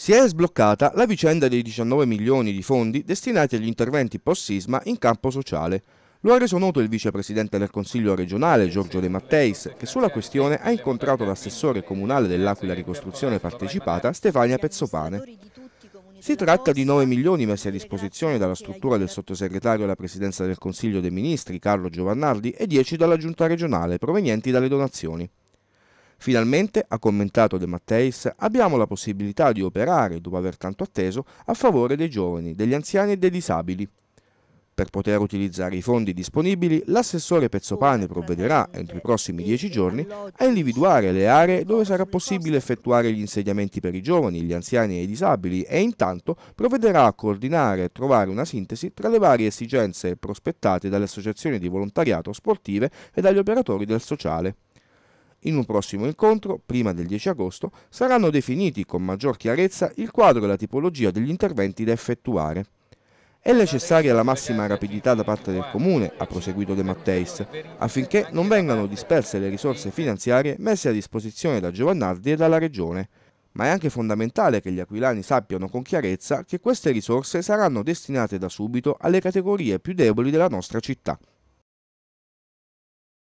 Si è sbloccata la vicenda dei 19 milioni di fondi destinati agli interventi post-sisma in campo sociale. Lo ha reso noto il vicepresidente del Consiglio regionale Giorgio De Matteis, che sulla questione ha incontrato l'assessore comunale dell'Aquila Ricostruzione Partecipata Stefania Pezzopane. Si tratta di 9 milioni messi a disposizione dalla struttura del sottosegretario alla presidenza del Consiglio dei Ministri Carlo Giovannardi e 10 dalla giunta regionale provenienti dalle donazioni. Finalmente, ha commentato De Matteis, abbiamo la possibilità di operare, dopo aver tanto atteso, a favore dei giovani, degli anziani e dei disabili. Per poter utilizzare i fondi disponibili, l'assessore Pezzopane provvederà, entro i prossimi dieci giorni, a individuare le aree dove sarà possibile effettuare gli insediamenti per i giovani, gli anziani e i disabili e intanto provvederà a coordinare e trovare una sintesi tra le varie esigenze prospettate dalle associazioni di volontariato sportive e dagli operatori del sociale. In un prossimo incontro, prima del 10 agosto, saranno definiti con maggior chiarezza il quadro e la tipologia degli interventi da effettuare. È necessaria la massima rapidità da parte del Comune, ha proseguito De Matteis, affinché non vengano disperse le risorse finanziarie messe a disposizione da Giovannardi e dalla Regione. Ma è anche fondamentale che gli aquilani sappiano con chiarezza che queste risorse saranno destinate da subito alle categorie più deboli della nostra città.